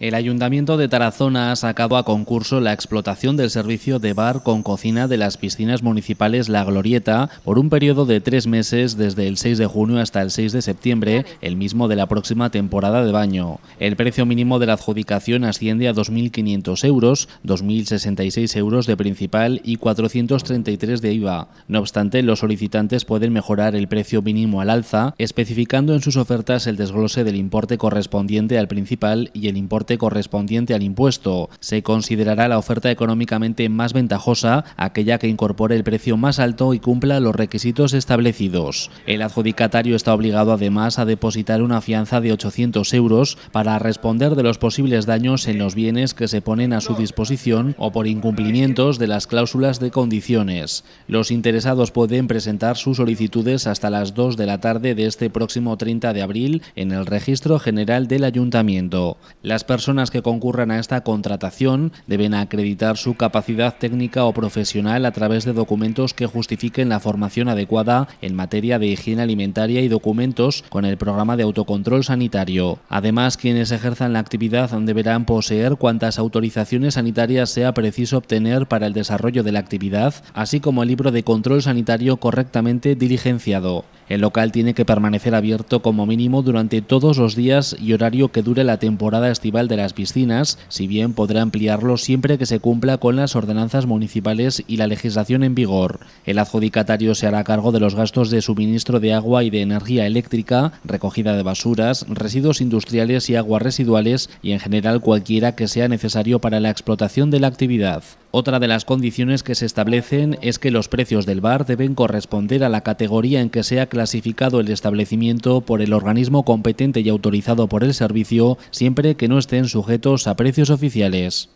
El Ayuntamiento de Tarazona ha sacado a concurso la explotación del servicio de bar con cocina de las piscinas municipales La Glorieta por un periodo de tres meses desde el 6 de junio hasta el 6 de septiembre, el mismo de la próxima temporada de baño. El precio mínimo de la adjudicación asciende a 2.500 euros, 2.066 euros de principal y 433 de IVA. No obstante, los solicitantes pueden mejorar el precio mínimo al alza, especificando en sus ofertas el desglose del importe correspondiente al principal y el importe correspondiente al impuesto. Se considerará la oferta económicamente más ventajosa, aquella que incorpore el precio más alto y cumpla los requisitos establecidos. El adjudicatario está obligado además a depositar una fianza de 800 euros para responder de los posibles daños en los bienes que se ponen a su disposición o por incumplimientos de las cláusulas de condiciones. Los interesados pueden presentar sus solicitudes hasta las 2 de la tarde de este próximo 30 de abril en el Registro General del Ayuntamiento. Las personas personas que concurran a esta contratación deben acreditar su capacidad técnica o profesional a través de documentos que justifiquen la formación adecuada en materia de higiene alimentaria y documentos con el programa de autocontrol sanitario. Además, quienes ejerzan la actividad deberán poseer cuantas autorizaciones sanitarias sea preciso obtener para el desarrollo de la actividad, así como el libro de control sanitario correctamente diligenciado. El local tiene que permanecer abierto como mínimo durante todos los días y horario que dure la temporada estival de las piscinas, si bien podrá ampliarlo siempre que se cumpla con las ordenanzas municipales y la legislación en vigor. El adjudicatario se hará cargo de los gastos de suministro de agua y de energía eléctrica, recogida de basuras, residuos industriales y aguas residuales y en general cualquiera que sea necesario para la explotación de la actividad. Otra de las condiciones que se establecen es que los precios del bar deben corresponder a la categoría en que sea clasificado el establecimiento por el organismo competente y autorizado por el servicio, siempre que no estén sujetos a precios oficiales.